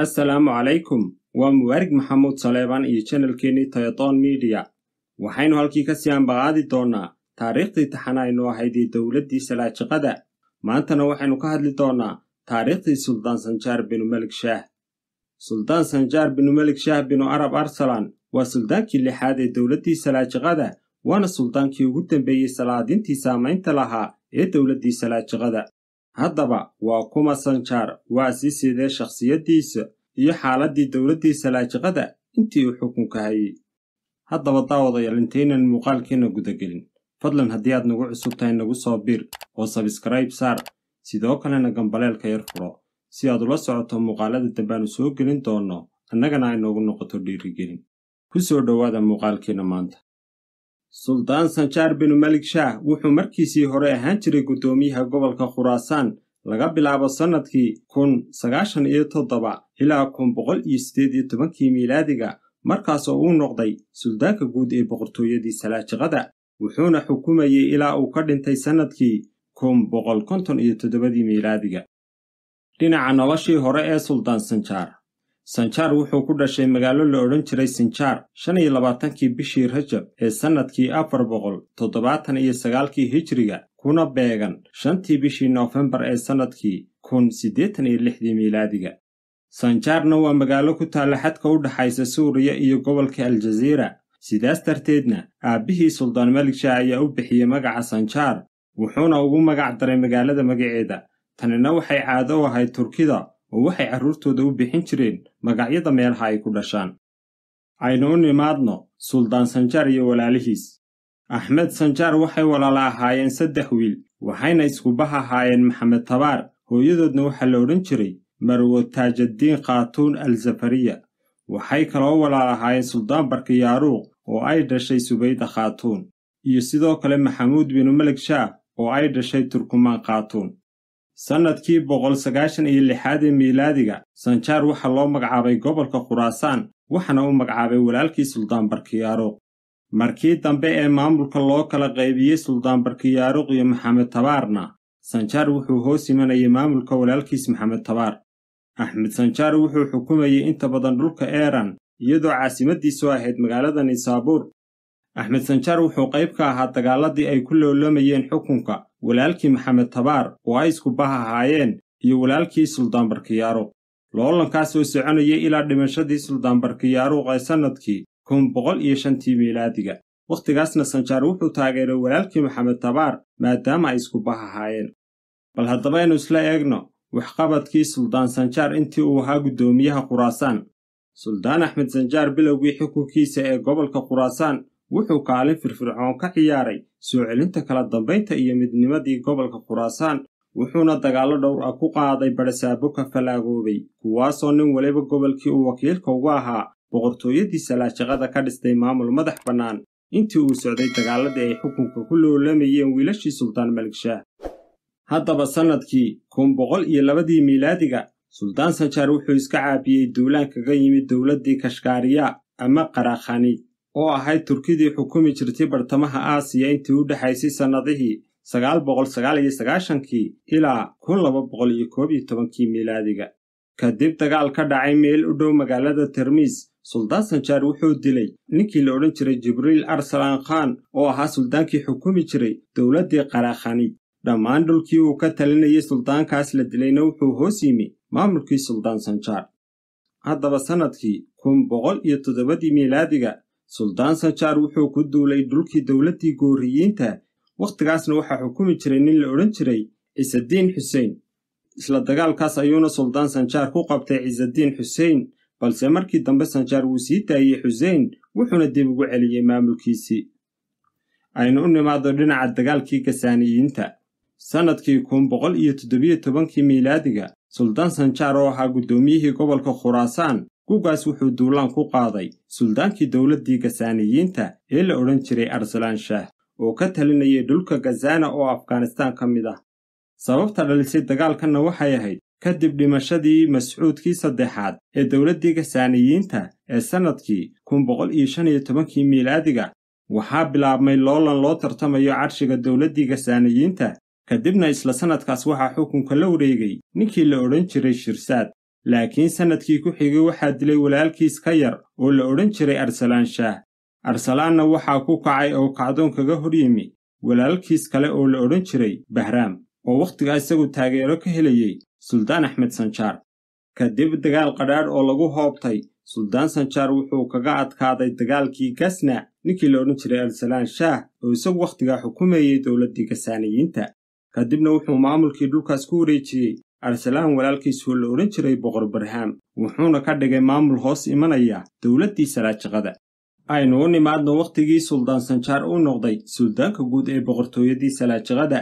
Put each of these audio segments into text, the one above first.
assalaamu calaykum waa mubaarig maxamuud saleeban iyo janalkeennii tayadoon midiya waxaynu halkii ka sii ambaqaadi doonnaa taariikhdii taxana aynu ahayd ee dowladdii salaajiqada maantana waxaynu ka hadli doonnaa taariikhdii suldaan sanjaar binu melik shaah suldaan sanjaar binu melik shaah binu arab arsalan waa suldaankii lixaad ee dowladdii salaajiqada waana suldaankii ugu dambeeyey salaadintii saamaynta lahaa ee dowladdii salaajiqada haddaba waa kuma sanjaar waa sii siidee shakhsiyaddiisa iyo xaaladdii dowladdiisa laajiqada intii uu xukunka hayey haddaba daawadayaal intaynan muuqaalkeenna gudagelin fadlan haddii aad nagu cusub tahay nagu soo bir oo sabskrayb saar sidoo kalena gambaleelka yar furo si aad ula socoto muuqaalada dambaanu soo gelin doonno annagana ay noogu noqoto dhiirigelin ku soo dhowaada muuqaalkeenna maanta suldaan sanjaar binu malik shaah wuxuu markiisii hore ahaan jiray guddoomiyaha gobolka khuraasaan laga bilaabo sannadkii kun sagaashan iyo toddoba ilaa kun boqol iyo siddeed iyo tobankii miilaadiga markaasoo uu noqday suldaanka guud ee boqortooyadii salaajiqada wuxuuna xukumayey ilaa uu ka dhintay sannadkii kun boqol konton iyo toddobadii miilaadiga dhinaca noloshii hore ee suldaan sanjaar sanjaar wuxuu ku dhashay magaalo la odhan jiray sinjaar shan iyo labaatankii bishii rajab ee sannadkii afar boqol toddobaatan iyo sagaalkii hijriga kuna beegan shantii bishii noofembar ee sannadkii kun siddeetan iyo lixdii miilaadiga sanjaarna waa magaalo ku taalla xadka u dhexaysa suuriya iyo gobolka aljaziira sidaas darteedna aabbihii suldaan meliksha ayaa u bixiyey magaca sanjaar wuxuuna ugu magac daray magaalada magaceeda tanina waxay caado u ahayd turkida oo waxay carruurtooda u bixin jireen magacyada meelaha ay ku dhashaan aynu u nimaadno suldaan sanjaar iyo walaalihiis axmed sanjaar waxay walaala ahaayeen saddex wiil waxayna iskubah ahaayeen maxamed tabaar hooyadoodna waxaa la odhan jiray marwo taajaddiin khaatuun alzafariya waxay kaloo walaal ahaayeen suldaan barki yaaruuq oo ay dhashay subayda khaatuun iyo sidoo kale maxamuud binu melig shaah oo ay dhashay turkumaan khaatuun sannadkii boqol sagaashan iyo lixaad ee miilaadiga sanjaar waxaa loo magacaabay gobolka khuraasaan waxaana u magacaabay walaalkii suldaan barkiyaaruuq markii dambe ee maamulka loo kala qaybiyey suldaan barkiyaaruq iyo maxamed tabaarna sanjaar wuxuu hoos imanayay maamulka walaalkiis maxamed tabaar axmed sanjaar wuxuu xukumayay inta badan dhulka eeran iyadoo caasimaddiisu ahayd magaalada nisaabuur axmed sanjaar wuxuu qayb ka ahaa dagaaladii ay ku loolamayeen xukunka walaalkii maxamed tabaar oo ay isku bah ahaayeen iyo walaalkii suldaan barkiyaaruq loolankaas oo soconayay ilaa dhimashadii suldaan barkiyaaruuq ee sannadkii kun boqol iyo shantii miilaadiga wakhtigaasna sanjaar wuxuu taageeray walaalkii maxamed tabaar maadaama ay isku bah ahaayeen bal haddabaynu isla eegno waxqabadkii suldaan sanjaar intii uu ahaa guddoomiyaha khuraasaan suldaan axmed sanjaar bilowgii xukunkiisa ee gobolka khuraasaan wuxuu kaalin firfircoon ka ciyaaray soo celinta kala dambaynta iyo midnimadii gobolka khuraasaan wuxuuna dagaallo dhowr ah ku qaaday badhasaabo ka falaagoobay kuwaasoo nin waliba gobolkii uu wakiilka uga ahaa boqortooyadii salaashaqada ka dhistay maamul madax bannaan intii uu socday dagaaladii ay xukunka ku loolamayeen wiilashii sultaan malikshaah haddaba sannadkii kun boqol iyo labadii miilaadiga sultaan sanjaar wuxuu iska caabiyey duulaan kaga yimid dowladdii kashkaariya ama qarakhaniid oo ahayd turkidii xukumi jirtay bartamaha aasiya intii u dhexaysay sannadihii sagaal boqol sagaal iyo sagaashankii ilaa kun laba boqol iyo koob iyo tobankii miilaadiga kadib dagaal ka dhacay meel u dhow magaalada termiis suldaan sanjaar wuxuu dilay ninkii la odhan jiray jibriil arsalaan khaan oo ahaa suldaankii xukumi jiray dowladdii qaraakhanid dhammaan dhulkii uu ka talinayay suldaankaas la dilayna wuxuu hoos yimi maamulkii suldaan sanjaar haddaba sannadkii kun boqol iyo toddobadii miilaadiga suldaan sanjaar wuxuu ku duulay dhulkii dowladdii gooriyiinta wakhtigaasna waxaa xukumi jiray nin la odhan jiray cisadiin xuseen isla dagaalkaas ayuuna suldaan sanjaar ku qabtay cisadiin xuseen balse markii dambe sanjaar wuu sii daayey xuseen wuxuuna dib ugu celiyey maamulkiisii aynu u nimaado dhinaca dagaalkii gasaaniyiinta sannadkii kun boqol iyo toddobiyo tobankii miilaadiga suldaan sanjaar oo ahaa guddoomiyihii gobolka khuraasaan guugaas wuxuu duulaan ku qaaday suldaankii dowladdii gasaaniyiinta ee la odhan jiray arsalaan shaah oo ka talinayay dhulka gazaana oo afghanistaan ka mid ah sababta dhalisay dagaalkanna waxay ahayd kadib dhimashadii mascuudkii saddexaad ee dowladdii gasaaniyiinta ee sannadkii kun boqol iyo shan iyo tobankii miilaadiga waxaa bilaabmay loolan loo tartamayo carshiga dowladdii gasaaniyiinta kadibna isla sannadkaas waxaa xukunka la wareegay ninkii la odhan jiray shirsaad laakiin sannadkii ku xigay waxaa dilay walaalkiis ka yar oo la odhan jiray arsalaan shaah arsalaanna waxaa ku kacay oo kacdoon kaga hor yimi walaalkiis kale oo la odhan jiray bahraam oo wakhtigaa isagu taageero ka helayey suldaan axmed sanjaar kadib dagaal qadhaadh oo lagu hoobtay suldaan sanjaar wuxuu kaga adkaaday dagaalkii gasna ninkii la odhan jiray arsalaan shaah oo isagu wakhtigaa xukumeeyey dowladdii kasaaniyiinta kadibna wuxuu maamulkii dhulkaas ku wareejiyey arsalaan walaalkiisuu la odhan jiray boqor barhaan wuxuuna ka dhigay maamul hoos imanaya dowladdii salaajaqada aynu u nimaadno wakhtigii suldaan sanjaar uu noqday suldaanka guud ee boqortooyadii salaajiqada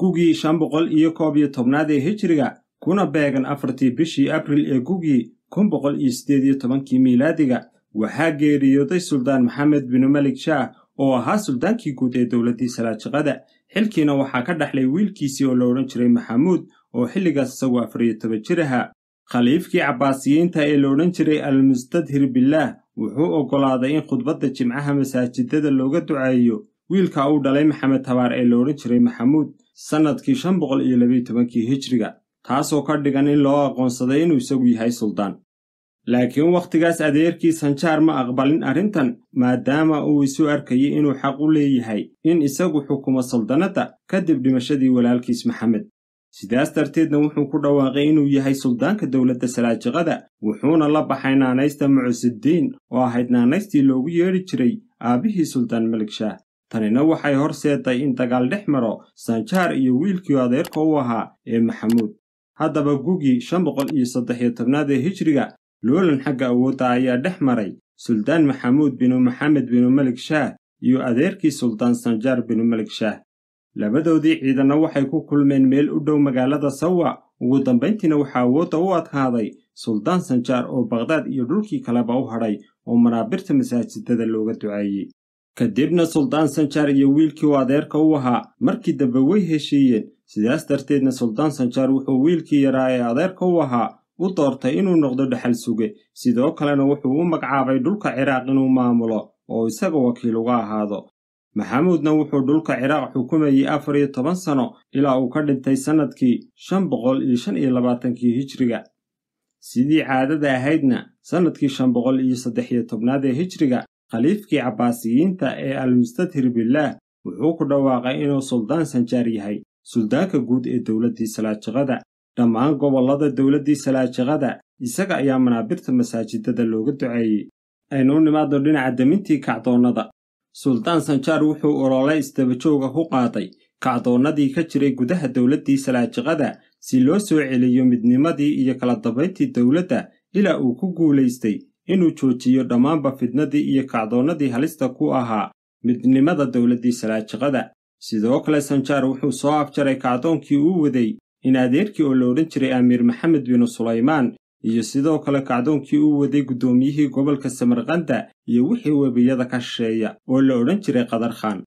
gugii shan boqol iyo koob iyo tobnaad ee hijriga kuna beegan afartii bishii abril ee gugii kun boqol iyo siddeed iyo tobankii miilaadiga waxaa geeriyooday suldaan maxamed binu malik shaah oo ahaa suldaankii guud ee dowladdii salaajaqada xilkiina waxaa ka dhexlay wiilkiisii oo la odhan jiray maxamuud oo xilligaas isagu afar iyo toban jir ahaa khaliifkii cabbaasiyiinta ee la odhan jiray almustadhir billaah wuxuu oggolaaday in khudbadda jimcaha masaajidada looga duceeyo wiilka uu dhalay maxamed tabaar ee loodhan jiray maxamuud sannadkii shan boqol iyo labayo tobankii hijriga taasoo ka dhigan in loo aqoonsaday inuu isagu yahay suldaan laakiin wakhtigaas adeerkii sanjaar ma aqbalin arrintan maadaama uu isu arkayay inuu xaq u leeyahay in isagu xukumo saldanadda kadib dhimashadii walaalkiis maxamed sidaas darteedna wuxuu ku dhawaaqay inuu yahay suldaanka dowladda salaajaqada wuxuuna la baxay naanaysta mucusiddiin oo ahayd naanaystii loogu yeedhi jiray aabbihii suldaan melikshah tanina waxay horseeday in dagaal dhex maro sanjaar iyo wiilkii adeerka u ahaa ee maxamuud haddaba gugii shan boqol iyo saddex iyo tobnaad ee hijriga loolan xagga awoodda ayaa dhex maray suldaan maxamuud binu maxamed binu melik shaah iyo adeerkii suldaan sanjaar binu melik shaah labadoodii ciidanna waxay ku kulmeen meel u dhow magaalada sawa ugu dambayntiina waxaa awoodda u adkaaday suldaan sanjaar oo bakhdad iyo dhulkii kaleba u hadhay oo manaabirta masaajidada looga duceeyey kadibna suldaan sanjaar iyo wiilkii oo adeerka u ahaa markii dambe way heshiiyeen sidaas darteedna suldaan sanjaar wuxuu wiilkii yaraa ee adeerka u ahaa u doortay inuu noqdo dhexal suge sidoo kalena wuxuu u magacaabay dhulka ciraaq inuu maamulo oo isaga wakiil uga ahaado maxamuudna wuxuu dhulka ciraaq xukumayey afar iyo toban sano ilaa uu ka dhintay sannadkii shan boqol iyo shan iyo labaatankii hijriga sidii caadada ahaydna sannadkii shan boqol iyo saddex iyo tobnaad ee hijriga khaliifkii cabbaasiyiinta ee almustadhir billaah wuxuu ku dhawaaqay inuu suldaan sanjaar yahay suldaanka guud ee dowladdii salaajiqada dhammaan gobollada dowladdii salaajiqada isaga ayaa manaabirta masaajidada looga duceeyey aynu u nimaadno dhinaca demintii kacdoonnada suldaan sanjaar wuxuu olole isdabajooga ku qaaday kacdoonnadii ka jiray gudaha dowladdii salaajiqada si loo soo celiyo midnimadii iyo kala dabayntii dowladda ilaa uu ku guulaystay inuu joojiyo dhammaanba fidnadii iyo kacdoonnadii halista ku ahaa midnimada dowladdii salaajiqada sidoo kale sanjaar wuxuu soo afjaray kacdoonkii uu waday in adeerkii oo la odhan jiray amiir maxamed binu sulaymaan iyo sidoo kale kacdoonkii u waday guddoomiyihii gobolka samarkanda iyo wixii webiyada ka shisheeya oo la odhan jiray qadar khaan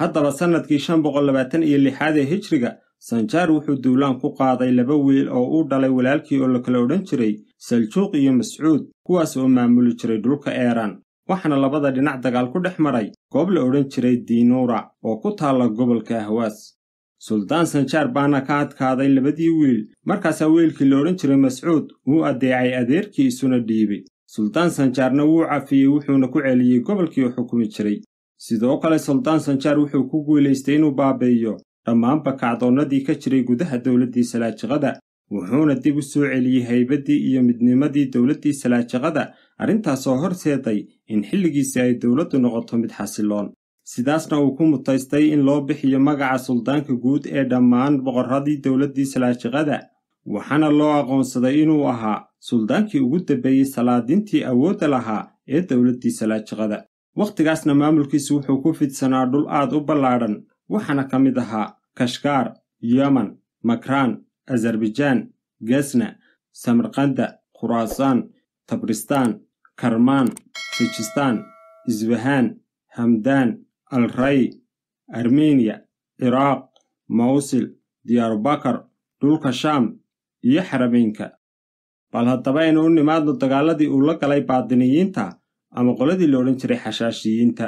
haddaba sannadkii shan boqol labaatan iyo lixaad ee hijriga sanjaar wuxuu duulaan ku qaaday laba wiil oo uu dhalay walaalkii oo la kala odhan jiray saljuuq iyo mascuud kuwaas oo maamuli jiray dhulka eeraan waxaana labada dhinac dagaal ku dhex maray goob la odhan jiray diinuura oo ku taalla gobolka ahwaas suldaan sanjaar baana ka adkaaday labadii wiil markaasaa wiilkii la odhan jiray mascuud wuu addeecay adeerkiisuna dhiibay suldaan sanjaarna wuu cafiyey wuxuuna ku celiyey gobolkii uu xukumi jiray sidoo kale suldaan sanjaar wuxuu ku guulaystay inuu baabeeyo dhammaanba kacdoonnadii ka jiray gudaha dowladdii salaajiqada wuxuuna dib u soo celiyey haybaddii iyo midnimadii dowladdii salaajiqada arrintaasoo horseeday in xilligiisii ay dowladdu noqoto mid xasiloon sidaasna uu ku mutaystay in loo bixiyo magaca suldaanka guud ee dhammaan boqoradii dowladdii salaajiqada waxaana loo aqoonsaday inuu ahaa suldaankii ugu dambeeyey salaadintii awoodda lahaa ee dowladdii salaajiqada wakhtigaasna maamulkiisu wuxuu ku fidsanaa dhul aad u ballaadhan waxaana ka mid ahaa kashkaar yeman makraan azarbajaan gesna samarkanda khuraasaan tabristaan karmaan sijistaan isbahaan hamdaan alray armeniya ciraaq mawsil diyaarbakar dhulka shaam iyo xarameynka bal haddaba aynu u nimaadno dagaaladii uu la galay baadiniyiinta ama qoladii la odhan jiray xashaashiyiinta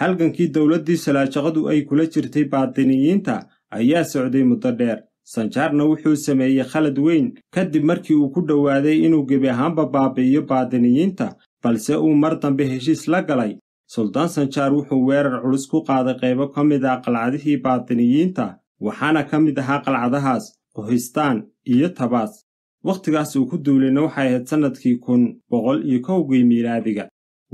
halgankii dowladdii salaajaqadu ay kula jirtay baadiniyiinta ayaa socday muddo dheer sanjaarna wuxuu sameeyey khalad weyn kadib markii uu ku dhowaaday inuu gebi ahaanba baabi'iyo baadiniyiinta balse uu mar dambe heshiis la galay suldaan sanjaar wuxuu weerar culus ku qaaday qaybo ka mid ah qalcadihii baatiniyiinta waxaana ka mid ahaa qalcadahaas quhistaan iyo tabaas wakhtigaas uu ku duulayna waxay ahayd sannadkii kun boqol iyo kowgii miilaadiga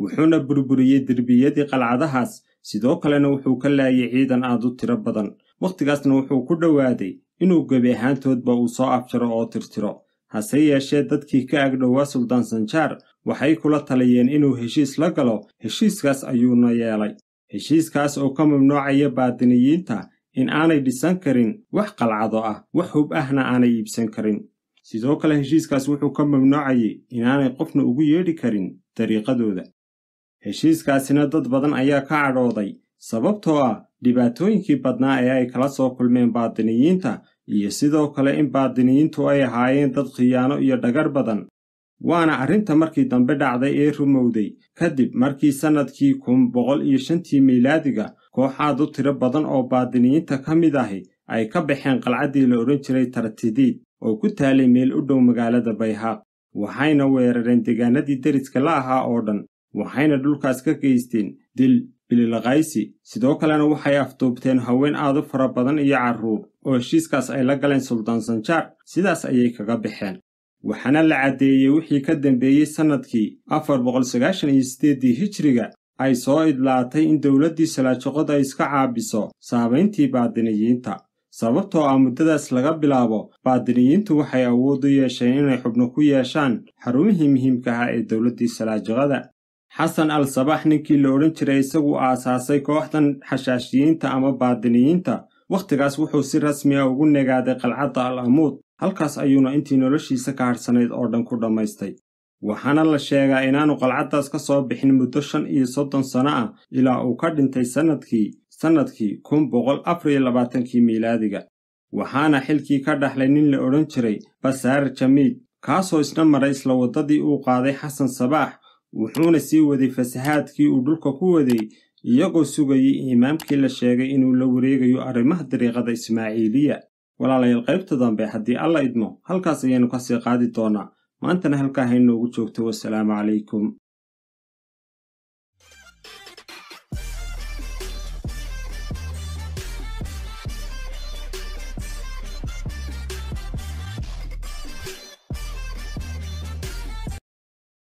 wuxuuna burburiyey derbiyadii qalcadahaas sidoo kalena wuxuu ka laayay ciidan aad u tiro badan wakhtigaasna wuxuu ku dhowaaday inuu gebi ahaantoodba uu soo afjaro oo tirtiro hase yeeshee dadkii ka agdhowaa suldaan sanjaar waxay kula taliyeen inuu heshiis la galo heshiiskaas ayuuna yeelay heshiiskaas oo ka mamnuucaya baadiniyiinta in aanay dhisan karin wax qalcado ah wax hub ahna aanay iibsan karin sidoo kale heshiiskaas wuxuu ka mamnuucayay inaanay qofna ugu yeedhi karin dariiqadooda heshiiskaasina dad badan ayaa ka cadhooday sababtoo ah dhibaatooyinkii badnaa ee ay kala soo kulmeen baadiniyiinta iyo sidoo kale in baadiniyiintu ay ahaayeen dad khiyaano iyo dhagar badan waana arrinta markii dambe dhacday ee rumowday kadib markii sannadkii kun boqol iyo shantii miilaadiga kooxaad u tiro badan oo baadiniyiinta ka mid ahi ay ka baxeen qalcaddii la odhan jiray tartidiid oo ku taalay meel u dhow magaalada bayhaq waxayna weerareen deegaanadii deriska la ahaa oo dhan waxayna dhulkaas ka geysteen dil bililaqaysi sidoo kalena waxay afduubteen haween aad u fara badan iyo carruur oo heshiiskaas ay la galeen suldaan sanjaar sidaas ayay kaga baxeen waxaana la caddeeyey wixii ka dambeeyey sannadkii afar boqolsagaashan iyo siddeeddii hijiriga ay soo idlaatay in dowladdii salaajoqoda ay iska caabiso saabayntii baadiniyiinta sababtoo ah muddadaas laga bilaabo baadiniyiintu waxay awood u yeesheen inay xubno ku yeeshaan xarumihii muhiimka ahaa ee dowladdii salaajoqada xasan al sabax ninkii la odhan jiray isagu aasaasay kooxdan xashaashiyiinta ama baadiniyiinta wakhtigaas wuxuu si rasmi a ah ugu negaaday qalcadda al amuud halkaas ayuuna intii noloshiisa ka hadhsanayd oo dhan ku dhammaystay waxaana la sheegaa inaanu qalcaddaas ka soo bixin muddo shan iyo soddon sano ah ilaa uu ka dhintay sannadkii sannadkii kun boqol afar iyo labaatankii miilaadiga waxaana xilkii ka dhaxlay nin la odhan jiray basaar jamiid kaasoo isna maray isla waddadii uu qaaday xasan sabaax wuxuuna sii waday fasahaadkii uu dhulka ku waday iyagoo sugayay imaamkii la sheegay inuu la wareegayo arrimaha dariiqada ismaaciiliya walaalayaal qaybta dambe haddii alla idmo halkaas ayaynu ka sii qaadi doonaa maantana halkaa ha inoogu joogto wasalaamu calaykum